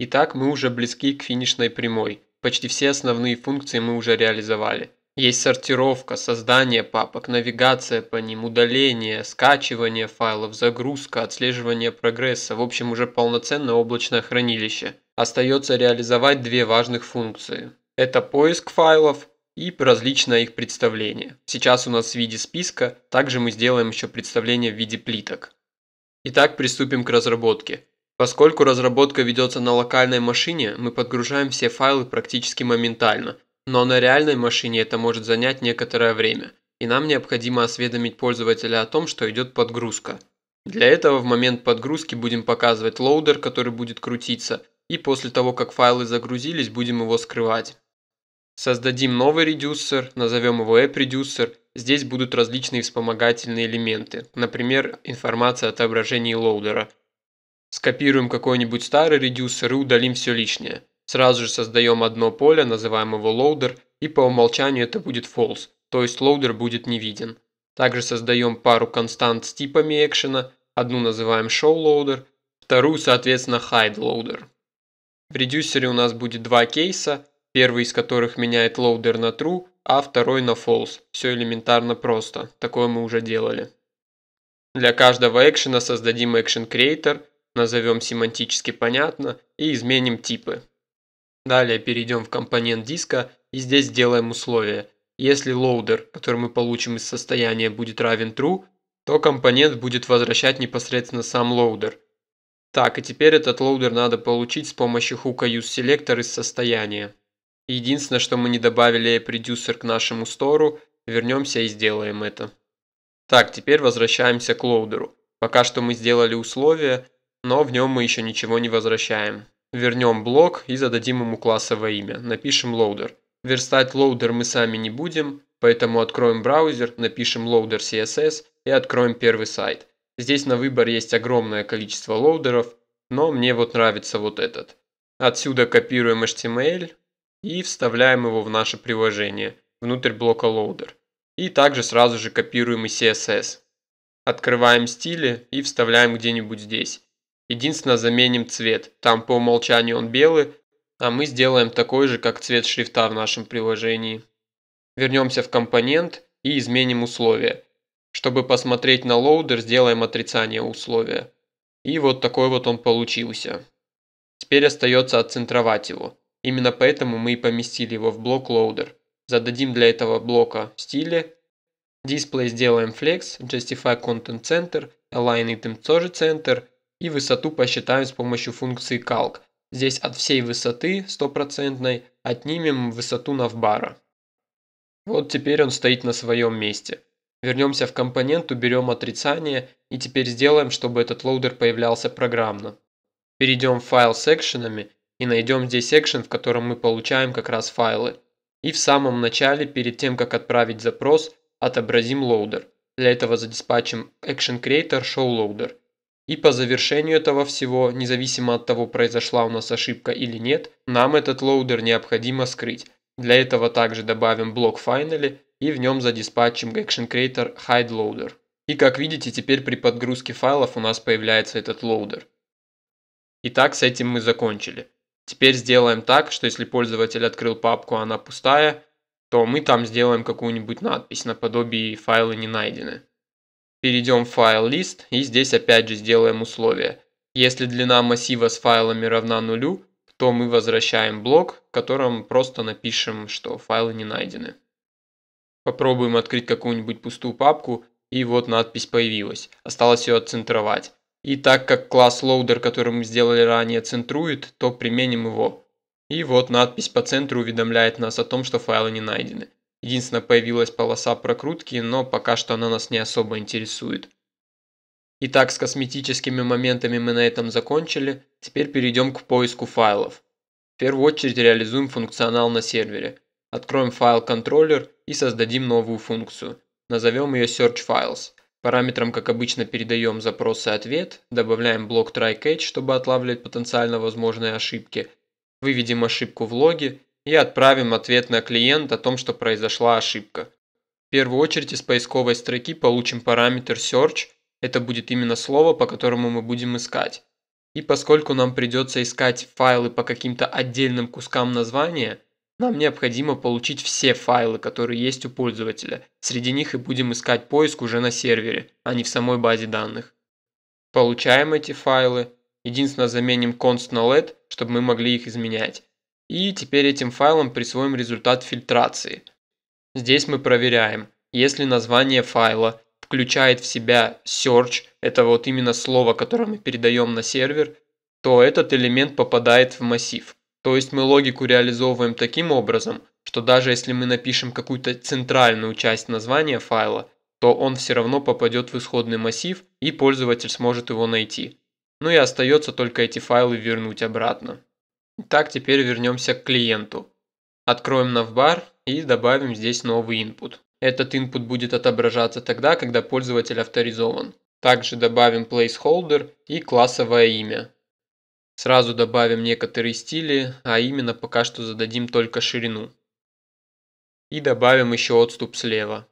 Итак, мы уже близки к финишной прямой. Почти все основные функции мы уже реализовали. Есть сортировка, создание папок, навигация по ним, удаление, скачивание файлов, загрузка, отслеживание прогресса. В общем, уже полноценное облачное хранилище. Остается реализовать две важных функции. Это поиск файлов и различное их представление. Сейчас у нас в виде списка, также мы сделаем еще представление в виде плиток. Итак, приступим к разработке. Поскольку разработка ведется на локальной машине, мы подгружаем все файлы практически моментально, но на реальной машине это может занять некоторое время, и нам необходимо осведомить пользователя о том, что идет подгрузка. Для этого в момент подгрузки будем показывать лоудер, который будет крутиться, и после того, как файлы загрузились, будем его скрывать. Создадим новый редюсер, назовем его AppReducer. Здесь будут различные вспомогательные элементы, например, информация о отображении лоудера – Скопируем какой-нибудь старый редюсер и удалим все лишнее. Сразу же создаем одно поле, называем его loader, и по умолчанию это будет false, то есть loader будет не виден. Также создаем пару констант с типами экшена, одну называем showloader, вторую, соответственно, hideloader. В редюсере у нас будет два кейса, первый из которых меняет loader на true, а второй на false. Все элементарно просто, такое мы уже делали. Для каждого экшена создадим action creator – назовем семантически понятно и изменим типы. Далее перейдем в компонент диска и здесь сделаем условие. Если loader, который мы получим из состояния, будет равен true, то компонент будет возвращать непосредственно сам loader. Так, и теперь этот loader надо получить с помощью хука useSelector из состояния. Единственное, что мы не добавили продюсер к нашему стору, вернемся и сделаем это. Так, теперь возвращаемся к лоудеру. Пока что мы сделали условие, но в нем мы еще ничего не возвращаем. Вернем блок и зададим ему классовое имя, напишем loader. Верстать loader мы сами не будем, поэтому откроем браузер, напишем loader CSS и откроем первый сайт. Здесь на выбор есть огромное количество лоудеров, но мне вот нравится вот этот. Отсюда копируем HTML эм и вставляем его в наше приложение, внутрь блока loader. И также сразу же копируем и CSS. Открываем стили и вставляем где-нибудь здесь. Единственно заменим цвет. Там по умолчанию он белый, а мы сделаем такой же, как цвет шрифта в нашем приложении. Вернемся в компонент и изменим условия. Чтобы посмотреть на лоудер, сделаем отрицание условия. И вот такой вот он получился. Теперь остается отцентровать его. Именно поэтому мы и поместили его в блок loader. Зададим для этого блока стили. Display сделаем flex, justify content center, align item тоже center – и высоту посчитаем с помощью функции calc. Здесь от всей высоты стопроцентной отнимем высоту навбара. Вот теперь он стоит на своем месте. Вернемся в компонент, уберем отрицание и теперь сделаем, чтобы этот лоудер появлялся программно. Перейдем в файл с экшенами и найдем здесь экшен, в котором мы получаем как раз файлы. И в самом начале, перед тем как отправить запрос, отобразим лоудер. Для этого задиспачим action creator show loader – и по завершению этого всего, независимо от того, произошла у нас ошибка или нет, нам этот лоудер необходимо скрыть. Для этого также добавим блок Finally и в нем задиспатчим Action Creator Hide Loader. И как видите, теперь при подгрузке файлов у нас появляется этот лоудер. Итак, с этим мы закончили. Теперь сделаем так, что если пользователь открыл папку, а она пустая, то мы там сделаем какую-нибудь надпись наподобие «файлы не найдены». Перейдем в файл лист и здесь опять же сделаем условие. Если длина массива с файлами равна нулю, то мы возвращаем блок, в котором просто напишем, что файлы не найдены. Попробуем открыть какую-нибудь пустую папку, и вот надпись появилась. Осталось ее отцентровать. И так как класс loader, который мы сделали ранее, центрует, то применим его. И вот надпись по центру уведомляет нас о том, что файлы не найдены. Единственное, появилась полоса прокрутки, но пока что она нас не особо интересует. Итак, с косметическими моментами мы на этом закончили, теперь перейдем к поиску файлов. В первую очередь реализуем функционал на сервере. Откроем файл контроллер и создадим новую функцию. Назовем ее Search Files. Параметрам, как обычно, передаем запрос и ответ, добавляем блок try-catch, чтобы отлавливать потенциально возможные ошибки, выведем ошибку в логе и отправим ответ на клиент о том, что произошла ошибка. В первую очередь из поисковой строки получим параметр search, это будет именно слово, по которому мы будем искать. И поскольку нам придется искать файлы по каким-то отдельным кускам названия, нам необходимо получить все файлы, которые есть у пользователя. Среди них и будем искать поиск уже на сервере, а не в самой базе данных. Получаем эти файлы. Единственно заменим const на let, чтобы мы могли их изменять. И теперь этим файлом присвоим результат фильтрации. Здесь мы проверяем, если название файла включает в себя search, это вот именно слово, которое мы передаем на сервер, то этот элемент попадает в массив. То есть мы логику реализовываем таким образом, что даже если мы напишем какую-то центральную часть названия файла, то он все равно попадет в исходный массив и пользователь сможет его найти. Ну и остается только эти файлы вернуть обратно. Так, теперь вернемся к клиенту. Откроем навбар и добавим здесь новый input. Этот input будет отображаться тогда, когда пользователь авторизован. Также добавим placeholder и классовое имя. Сразу добавим некоторые стили, а именно пока что зададим только ширину. И добавим еще отступ слева.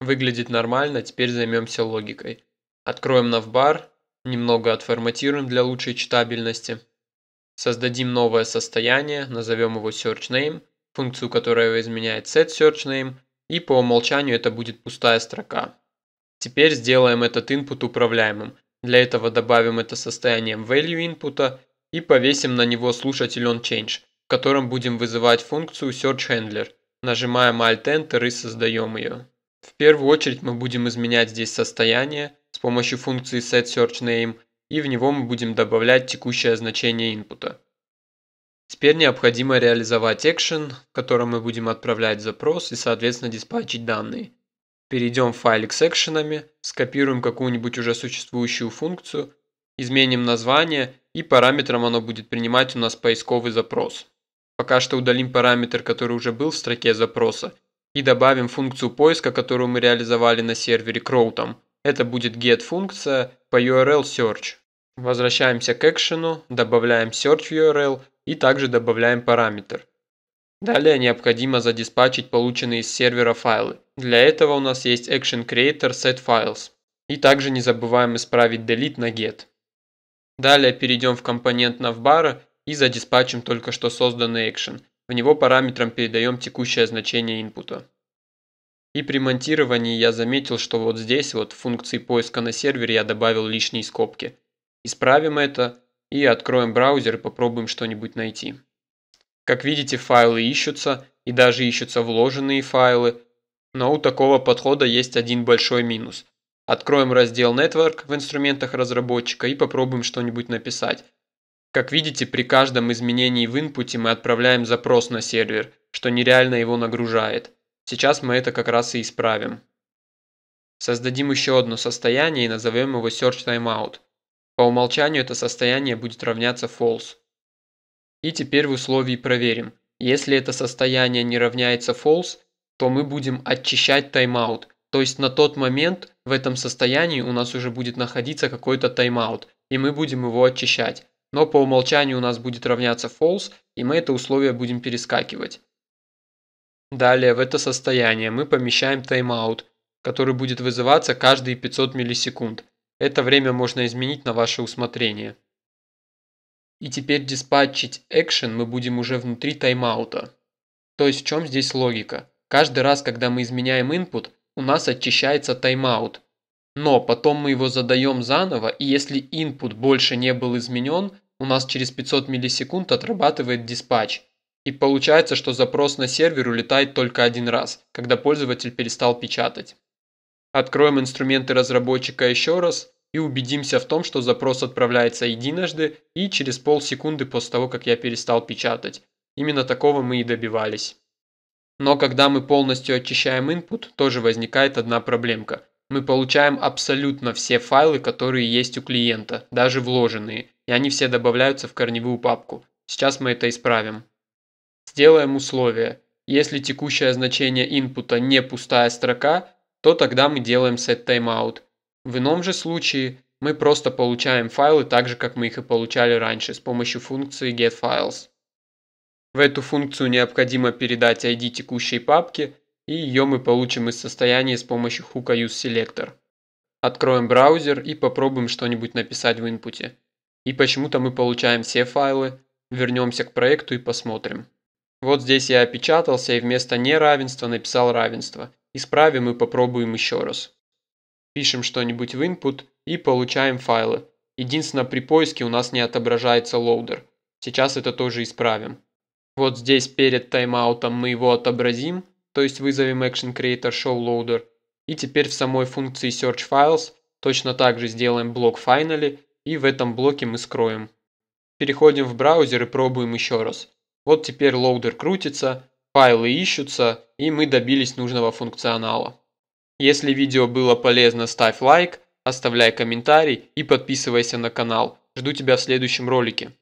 Выглядит нормально, теперь займемся логикой. Откроем навбар, немного отформатируем для лучшей читабельности. Создадим новое состояние, назовем его searchName, функцию которая изменяет setSearchName, и по умолчанию это будет пустая строка. Теперь сделаем этот input управляемым. Для этого добавим это состояние value input и повесим на него слушатель onChange, в котором будем вызывать функцию searchHandler. Нажимаем Alt-Enter и создаем ее. В первую очередь мы будем изменять здесь состояние с помощью функции setSearchName, и в него мы будем добавлять текущее значение инпута. Теперь необходимо реализовать экшен, в котором мы будем отправлять запрос и, соответственно, диспатчить данные. Перейдем в файлик с экшенами, скопируем какую-нибудь уже существующую функцию, изменим название и параметром оно будет принимать у нас поисковый запрос. Пока что удалим параметр, который уже был в строке запроса, и добавим функцию поиска, которую мы реализовали на сервере кроутом. Это будет get функция, по URL Search. Возвращаемся к экшену, добавляем Search URL и также добавляем параметр. Далее необходимо задиспачить полученные из сервера файлы. Для этого у нас есть Action Creator Set Files. И также не забываем исправить Delete на Get. Далее перейдем в компонент навбара и задиспачим только что созданный Action. В него параметром передаем текущее значение инпута. И при монтировании я заметил, что вот здесь вот в функции поиска на сервере я добавил лишние скобки. Исправим это и откроем браузер и попробуем что-нибудь найти. Как видите, файлы ищутся и даже ищутся вложенные файлы, но у такого подхода есть один большой минус. Откроем раздел Network в инструментах разработчика и попробуем что-нибудь написать. Как видите, при каждом изменении в инпуте мы отправляем запрос на сервер, что нереально его нагружает. Сейчас мы это как раз и исправим. Создадим еще одно состояние и назовем его Search Timeout. По умолчанию это состояние будет равняться false. И теперь в условии проверим. Если это состояние не равняется false, то мы будем очищать тайм То есть на тот момент в этом состоянии у нас уже будет находиться какой-то тайм и мы будем его очищать. Но по умолчанию у нас будет равняться false, и мы это условие будем перескакивать. Далее в это состояние мы помещаем тайм-аут, который будет вызываться каждые 500 миллисекунд. Это время можно изменить на ваше усмотрение. И теперь диспатчить action мы будем уже внутри тайм-аута. То есть в чем здесь логика? Каждый раз, когда мы изменяем input, у нас очищается тайм-аут. Но потом мы его задаем заново, и если input больше не был изменен, у нас через 500 миллисекунд отрабатывает диспатч. И получается, что запрос на сервер улетает только один раз, когда пользователь перестал печатать. Откроем инструменты разработчика еще раз и убедимся в том, что запрос отправляется единожды и через полсекунды после того, как я перестал печатать. Именно такого мы и добивались. Но когда мы полностью очищаем input, тоже возникает одна проблемка. Мы получаем абсолютно все файлы, которые есть у клиента, даже вложенные, и они все добавляются в корневую папку. Сейчас мы это исправим. Сделаем условие. Если текущее значение инпута не пустая строка, то тогда мы делаем set timeout. В ином же случае мы просто получаем файлы так же, как мы их и получали раньше с помощью функции getFiles. В эту функцию необходимо передать ID текущей папки, и ее мы получим из состояния с помощью хука useSelector. Откроем браузер и попробуем что-нибудь написать в инпуте. И почему-то мы получаем все файлы, вернемся к проекту и посмотрим. Вот здесь я опечатался и вместо неравенства написал равенство. Исправим и попробуем еще раз. Пишем что-нибудь в input и получаем файлы. Единственное, при поиске у нас не отображается лоудер. Сейчас это тоже исправим. Вот здесь перед тайм-аутом мы его отобразим, то есть вызовем Action Creator Show Loader. И теперь в самой функции Search Files точно так же сделаем блок Finally и в этом блоке мы скроем. Переходим в браузер и пробуем еще раз. Вот теперь лоудер крутится, файлы ищутся, и мы добились нужного функционала. Если видео было полезно, ставь лайк, оставляй комментарий и подписывайся на канал. Жду тебя в следующем ролике.